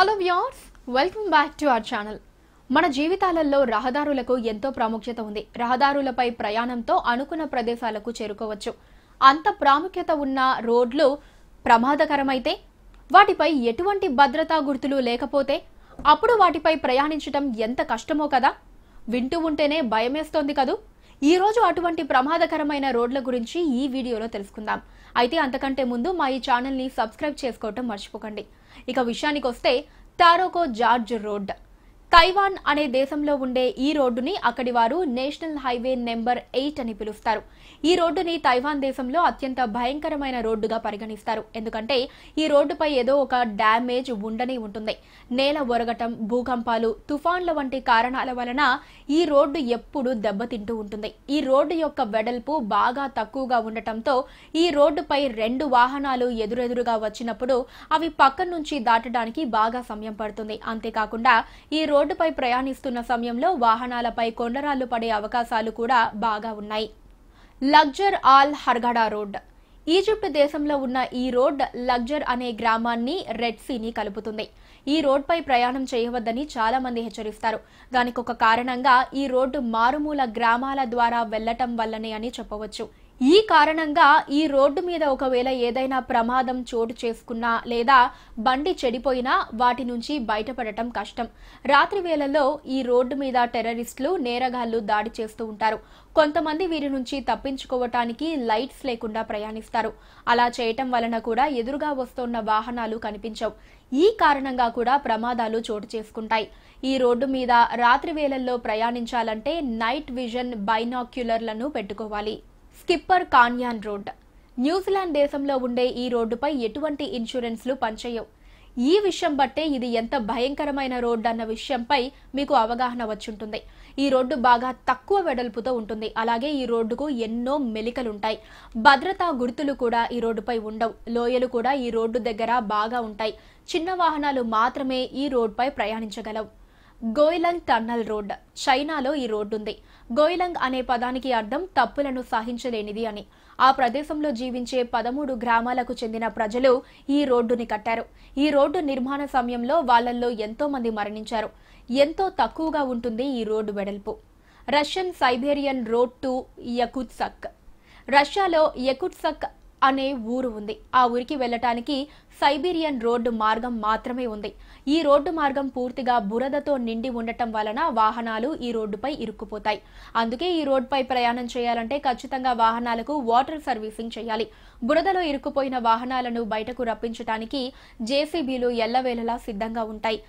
hello viewers welcome back to our channel మన జీవితాలలో రహదారులకు ఎంతో ప్రాముఖ్యత ఉంది రహదారులపై ప్రయాణంతో అనుకున్న ప్రదేశాలకు చేరుకోవచ్చు అంత ప్రాముఖ్యత ఉన్న రోడ్లు ప్రమాదకరమైతే వాటిపై ఎటువంటి భద్రతా గుర్తులు లేకపోతే అప్పుడు వాటిపై ప్రయాణించడం ఎంత కష్టమో కదా వింటూ ఉంటేనే భయమేస్తోంది కదూ ఈ రోజు అటువంటి ప్రమాదకరమైన రోడ్ల గురించి ఈ వీడియోలో తెలుసుకుందాం అయితే అంతకంటే ముందు మా ఈ ఛానల్ని సబ్స్క్రైబ్ చేసుకోవటం మర్చిపోకండి ఇక విషయానికి వస్తే తారోకో జార్జ్ రోడ్ తైవాన్ అనే దేశంలో ఉండే ఈ రోడ్డుని అక్కడి వారు నేషనల్ హైవే నెంబర్ ఎయిట్ అని పిలుస్తారు ఈ రోడ్డుని తైవాన్ దేశంలో అత్యంత భయంకరమైన రోడ్డుగా పరిగణిస్తారు ఎందుకంటే ఈ రోడ్డుపై ఏదో ఒక డ్యామేజ్ ఉండనే ఉంటుంది నేల ఒరగటం భూకంపాలు తుఫాన్ల వంటి కారణాల వలన ఈ రోడ్డు ఎప్పుడు దెబ్బతింటూ ఉంటుంది ఈ రోడ్డు యొక్క వెడల్పు బాగా తక్కువగా ఉండటంతో ఈ రోడ్డుపై రెండు వాహనాలు ఎదురెదురుగా వచ్చినప్పుడు అవి పక్క నుంచి దాటడానికి బాగా సమయం పడుతుంది అంతేకాకుండా ఈ రోడ్డు రోడ్డుపై ప్రయాణిస్తున్న సమయంలో వాహనాలపై కొండరాళ్లు పడే అవకాశాలు కూడా బాగా ఉన్నాయి Luxor al Hurghada road Egypt దేశంలో ఉన్న ఈ రోడ్ లగ్జర్ అనే గ్రామాన్ని రెడ్ సీని కలుపుతుంది ఈ రోడ్పై ప్రయాణం చేయవద్దని చాలా మంది హెచ్చరిస్తారు దానికి కారణంగా ఈ రోడ్డు మారుమూల గ్రామాల ద్వారా వెళ్లటం వల్లనే అని చెప్పవచ్చు ఈ కారణంగా ఈ రోడ్డు మీద ఒకవేళ ఏదైనా ప్రమాదం చోటు చేసుకున్నా లేదా బండి చెడిపోయినా వాటి నుంచి బయటపడటం కష్టం రాత్రి వేళల్లో ఈ రోడ్డు మీద టెర్రరిస్టులు నేరగాళ్లు దాడి చేస్తూ ఉంటారు కొంతమంది వీరి నుంచి తప్పించుకోవటానికి లైట్స్ లేకుండా ప్రయాణిస్తారు అలా చేయటం వలన కూడా ఎదురుగా వస్తున్న వాహనాలు కనిపించవు ఈ కారణంగా కూడా ప్రమాదాలు చోటు చేసుకుంటాయి ఈ రోడ్డు మీద రాత్రి వేళల్లో ప్రయాణించాలంటే నైట్ విజన్ బైనాక్యులర్లను పెట్టుకోవాలి స్కిప్పర్ కాన్యాన్ రోడ్ న్యూజిలాండ్ దేశంలో ఉండే ఈ రోడ్డుపై ఎటువంటి ఇన్సూరెన్స్లు పనిచేయవు ఈ విషయం బట్టే ఇది ఎంత భయంకరమైన రోడ్డు అన్న విషయంపై మీకు అవగాహన వచ్చుంటుంది ఈ రోడ్డు బాగా తక్కువ వెడల్పుతో ఉంటుంది అలాగే ఈ రోడ్డుకు ఎన్నో మెలికలుంటాయి భద్రతా గుర్తులు కూడా ఈ రోడ్డుపై ఉండవు లోయలు కూడా ఈ రోడ్డు దగ్గర బాగా ఉంటాయి చిన్న వాహనాలు మాత్రమే ఈ రోడ్డుపై ప్రయాణించగలవు గోయిలంగ్ టన్నల్ రోడ్ చైనాలో ఈ రోడ్డు ఉంది గోయిలంగ్ అనే పదానికి అర్థం తప్పులను సహించలేనిది అని ఆ ప్రదేశంలో జీవించే పదమూడు గ్రామాలకు చెందిన ప్రజలు ఈ రోడ్డుని కట్టారు ఈ రోడ్డు నిర్మాణ సమయంలో వాళ్లల్లో ఎంతో మంది మరణించారు ఎంతో తక్కువగా ఉంటుంది ఈ రోడ్డు వెడల్పు Russian Siberian road to Yakutsk రష్యాలో యకుట్సక్ అనే ఊరు ఉంది ఆ ఊరికి వెళ్ళటానికి సైబీరియన్ రోడ్డు మార్గం మాత్రమే ఉంది ఈ రోడ్డు మార్గం పూర్తిగా బురదతో నిండి ఉండటం వలన వాహనాలు ఈ రోడ్డుపై ఇరుక్కుపోతాయి అందుకే ఈ రోడ్డుపై ప్రయాణం చేయాలంటే ఖచ్చితంగా వాహనాలకు వాటర్ సర్వీసింగ్ చేయాలి బురదలో ఇరుక్కుపోయిన వాహనాలను బయటకు రప్పించడానికి జేసీబీలు ఎల్లవేళలా సిద్ధంగా ఉంటాయి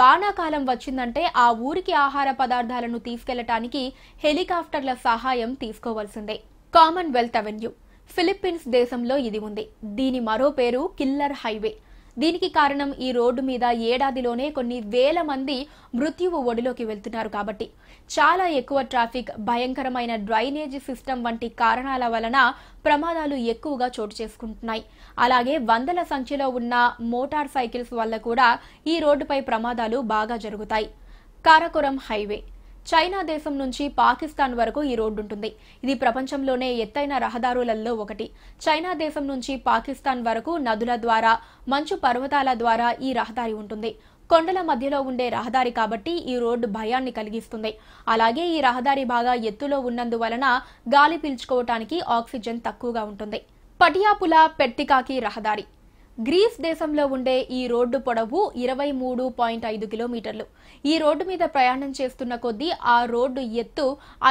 వానాకాలం వచ్చిందంటే ఆ ఊరికి ఆహార పదార్థాలను తీసుకెళ్లటానికి హెలికాప్టర్ల సహాయం తీసుకోవాల్సిందే కామన్వెల్త్ అవెన్యూ ఫిలిప్పీన్స్ దేశంలో ఇది ఉంది దీని మరో పేరు కిల్లర్ హైవే దీనికి కారణం ఈ రోడ్డు మీద ఏడాదిలోనే కొన్ని వేల మంది మృత్యువు ఒడిలోకి వెళ్తున్నారు కాబట్టి చాలా ఎక్కువ ట్రాఫిక్ భయంకరమైన డ్రైనేజ్ సిస్టమ్ వంటి కారణాల వలన ప్రమాదాలు ఎక్కువగా చోటు చేసుకుంటున్నాయి అలాగే వందల సంఖ్యలో ఉన్న మోటార్ సైకిల్స్ వల్ల కూడా ఈ రోడ్డుపై ప్రమాదాలు బాగా జరుగుతాయి కారకురం హైవే చైనా దేశం నుంచి పాకిస్తాన్ వరకు ఈ రోడ్డు ఉంటుంది ఇది ప్రపంచంలోనే ఎత్తైన రహదారులలో ఒకటి చైనా దేశం నుంచి పాకిస్తాన్ వరకు నదుల ద్వారా మంచు పర్వతాల ద్వారా ఈ రహదారి ఉంటుంది కొండల మధ్యలో ఉండే రహదారి కాబట్టి ఈ రోడ్డు భయాన్ని కలిగిస్తుంది అలాగే ఈ రహదారి బాగా ఎత్తులో ఉన్నందువలన గాలి పీల్చుకోవటానికి ఆక్సిజన్ తక్కువగా ఉంటుంది పటియాపుల పెట్టికాకి రహదారి గ్రీస్ దేశంలో ఉండే ఈ రోడ్డు పొడవు ఇరవై మూడు పాయింట్ ఐదు కిలోమీటర్లు ఈ రోడ్డు మీద ప్రయాణం చేస్తున్న కొద్దీ ఆ రోడ్డు ఎత్తు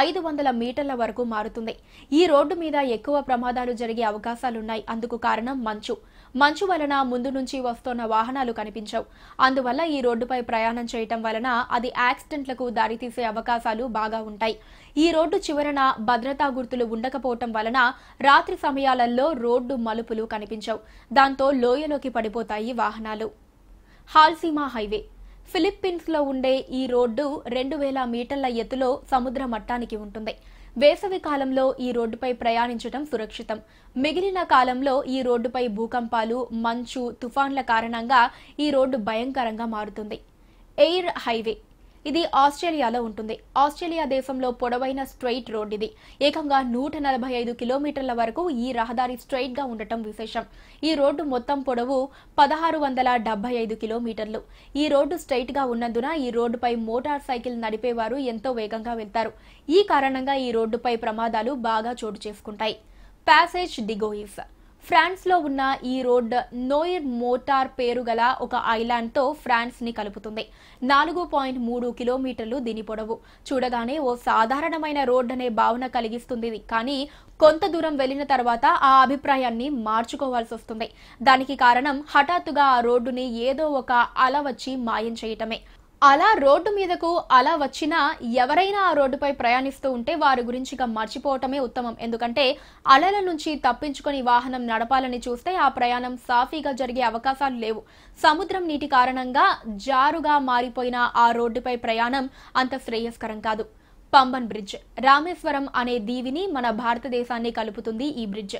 ఐదు వందల మీటర్ల వరకు మారుతుంది ఈ రోడ్డు మీద ఎక్కువ ప్రమాదాలు జరిగే అవకాశాలున్నాయి అందుకు కారణం మంచు మంచు వలన ముందు నుంచి వస్తున్న వాహనాలు కనిపించవు అందువల్ల ఈ రోడ్డుపై ప్రయాణం చేయటం వలన అది యాక్సిడెంట్లకు దారితీసే అవకాశాలు బాగా ఉంటాయి ఈ రోడ్డు చివరన భద్రతా గుర్తులు ఉండకపోవటం వలన రాత్రి సమయాలలో రోడ్డు మలుపులు కనిపించవు దాంతో లోయలోకి పడిపోతాయి వాహనాలు హాల్సీమా హైవే ఫిలిప్పీన్స్లో ఉండే ఈ రోడ్డు రెండు వేల మీటర్ల ఎత్తులో సముద్ర మట్టానికి ఉంటుంది వేసవి కాలంలో ఈ రోడ్డుపై ప్రయాణించడం సురక్షితం మిగిలిన కాలంలో ఈ రోడ్డుపై భూకంపాలు మంచు తుఫాన్ల కారణంగా ఈ రోడ్డు భయంకరంగా మారుతుంది ఎయిర్ హైవే ఇది ఆస్ట్రేలియాలో ఉంటుంది ఆస్ట్రేలియా దేశంలో పొడవైన స్ట్రైట్ రోడ్ ఇది ఏకంగా నూట నలభై ఐదు కిలోమీటర్ల వరకు ఈ రహదారి స్ట్రైట్ గా ఉండటం విశేషం ఈ రోడ్డు మొత్తం పొడవు పదహారు వందల డెబ్బై ఐదు కిలోమీటర్లు ఈ రోడ్డు స్ట్రైట్ గా ఉన్నందున ఈ రోడ్డుపై మోటార్ సైకిల్ నడిపేవారు ఎంతో వేగంగా వెళ్తారు ఈ కారణంగా ఈ రోడ్డుపై ప్రమాదాలు బాగా చోటు చేసుకుంటాయి ప్యాసేజ్ డిగోయిస్ ఫ్రాన్స్లో ఉన్న ఈ రోడ్ నోయిర్ మోటార్ పేరు గల ఒక ఐలాండ్తో ఫ్రాన్స్ని కలుపుతుంది నాలుగు పాయింట్ మూడు కిలోమీటర్లు దీని పొడవు చూడగానే ఓ సాధారణమైన రోడ్ అనే భావన కలిగిస్తుంది కానీ కొంత దూరం వెళ్ళిన తర్వాత ఆ అభిప్రాయాన్ని మార్చుకోవాల్సి వస్తుంది దానికి కారణం హఠాత్తుగా ఆ రోడ్డుని ఏదో ఒక అల వచ్చి మాయం చేయటమే అలా రోడ్డు మీదకు అలా వచ్చినా ఎవరైనా ఆ రోడ్డుపై ప్రయాణిస్తూ ఉంటే వారి గురించి మర్చిపోవటమే ఉత్తమం ఎందుకంటే అలల నుంచి తప్పించుకొని వాహనం నడపాలని చూస్తే ఆ ప్రయాణం సాఫీగా జరిగే అవకాశాలు లేవు సముద్రం నీటి కారణంగా జారుగా మారిపోయిన ఆ రోడ్డుపై ప్రయాణం అంత శ్రేయస్కరం కాదు పంబన్ బ్రిడ్జ్ రామేశ్వరం అనే దీవిని మన భారతదేశాన్ని కలుపుతుంది ఈ బ్రిడ్జ్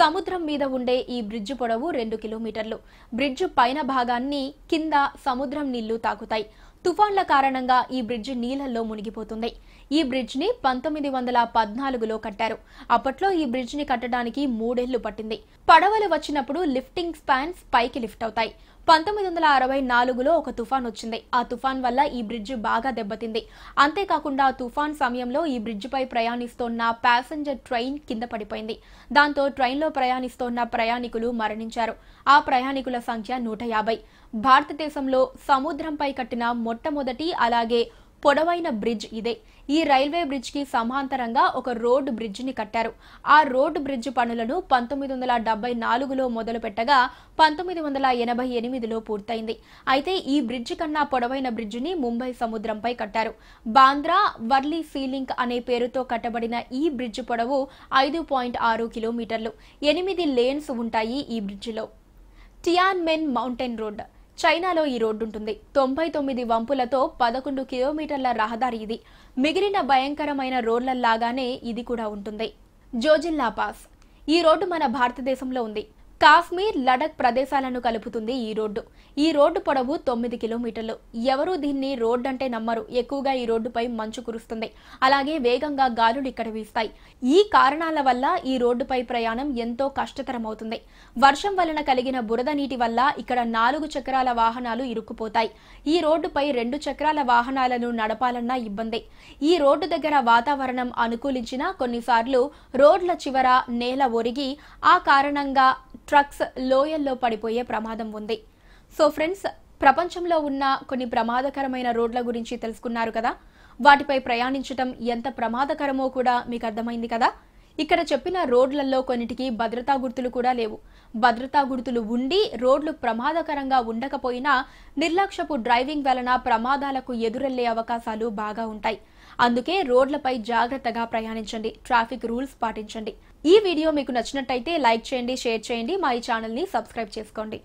సముద్రం మీద ఉండే ఈ బ్రిడ్జ్ పొడవు రెండు కిలోమీటర్లు బ్రిడ్జ్ పైన భాగాన్ని కింద సముద్రం నీళ్లు తాకుతాయి తుఫాన్ల కారణంగా ఈ బ్రిడ్జి నీళ్లలో మునిగిపోతుంది ఈ బ్రిడ్జ్ని పంతొమ్మిది వందల పద్నాలుగులో కట్టారు అప్పట్లో ఈ ని కట్టడానికి మూడేళ్లు పట్టింది పడవలు వచ్చినప్పుడు లిఫ్టింగ్ స్పాన్స్ పైకి లిఫ్ట్ అవుతాయి పంతొమ్మిది వందల అరవై నాలుగులో ఒక తుఫాన్ వచ్చింది ఆ తుఫాన్ వల్ల ఈ బ్రిడ్జ్ బాగా దెబ్బతింది అంతేకాకుండా తుఫాన్ సమయంలో ఈ బ్రిడ్జిపై ప్రయాణిస్తోన్న ప్యాసింజర్ ట్రైన్ కింద పడిపోయింది దాంతో ట్రైన్లో ప్రయాణిస్తోన్న ప్రయాణికులు మరణించారు ఆ ప్రయాణికుల సంఖ్య నూట యాభై భారతదేశంలో సముద్రంపై కట్టిన మొట్టమొదటి అలాగే పొడవైన బ్రిడ్జ్ ఇదే ఈ రైల్వే కి సమాంతరంగా ఒక రోడ్డు బ్రిడ్జిని కట్టారు ఆ రోడ్డు బ్రిడ్జ్ పనులను పంతొమ్మిది వందల డెబ్బై నాలుగులో మొదలుపెట్టగా పంతొమ్మిది వందల ఎనభై ఎనిమిదిలో పూర్తయింది అయితే ఈ బ్రిడ్జ్ కన్నా పొడవైన బ్రిడ్జిని ముంబై సముద్రంపై కట్టారు బాంద్రా వర్లీ సీలింక్ అనే పేరుతో కట్టబడిన ఈ బ్రిడ్జ్ పొడవు ఐదు పాయింట్ ఆరు కిలోమీటర్లు ఎనిమిది లేన్స్ ఉంటాయి ఈ బ్రిడ్జిలో టియాన్మెన్ మౌంటైన్ రోడ్ చైనాలో ఈ రోడ్డు ఉంటుంది తొంభై తొమ్మిది వంపులతో పదకొండు కిలోమీటర్ల రహదారి ఇది మిగిలిన భయంకరమైన రోడ్లలాగానే ఇది కూడా ఉంటుంది జోజిల్లా పాస్ ఈ రోడ్డు మన భారతదేశంలో ఉంది కాశ్మీర్ లడక్ ప్రదేశాలను కలుపుతుంది ఈ రోడ్డు ఈ రోడ్డు పొడవు తొమ్మిది కిలోమీటర్లు ఎవరూ దీన్ని రోడ్డు అంటే నమ్మరు ఎక్కువగా ఈ రోడ్డుపై మంచు కురుస్తుంది అలాగే వేగంగా గాలులు ఇక్కడ వీస్తాయి ఈ కారణాల వల్ల ఈ రోడ్డుపై ప్రయాణం ఎంతో కష్టతరం అవుతుంది వర్షం వలన కలిగిన బురద నీటి వల్ల ఇక్కడ నాలుగు చక్రాల వాహనాలు ఇరుక్కుపోతాయి ఈ రోడ్డుపై రెండు చక్రాల వాహనాలను నడపాలన్నా ఇబ్బంది ఈ రోడ్డు దగ్గర వాతావరణం అనుకూలించినా కొన్నిసార్లు రోడ్ల చివర నేల ఒరిగి ఆ కారణంగా ట్రక్స్ లోయల్లో పడిపోయే ప్రమాదం ఉంది సో ఫ్రెండ్స్ ప్రపంచంలో ఉన్న కొన్ని ప్రమాదకరమైన రోడ్ల గురించి తెలుసుకున్నారు కదా వాటిపై ప్రయాణించటం ఎంత ప్రమాదకరమో కూడా మీకు అర్థమైంది కదా ఇక్కడ చెప్పిన రోడ్లలో కొన్నిటికి భద్రతా గుర్తులు కూడా లేవు భద్రతా గుర్తులు ఉండి రోడ్లు ప్రమాదకరంగా ఉండకపోయినా నిర్లక్ష్యపు డ్రైవింగ్ వలన ప్రమాదాలకు ఎదురెళ్లే అవకాశాలు బాగా ఉంటాయి అందుకే రోడ్లపై జాగ్రత్తగా ప్రయాణించండి ట్రాఫిక్ రూల్స్ పాటించండి ఈ వీడియో మీకు నచ్చినట్టయితే లైక్ చేయండి షేర్ చేయండి మా ఈ ఛానల్ని సబ్స్క్రైబ్ చేసుకోండి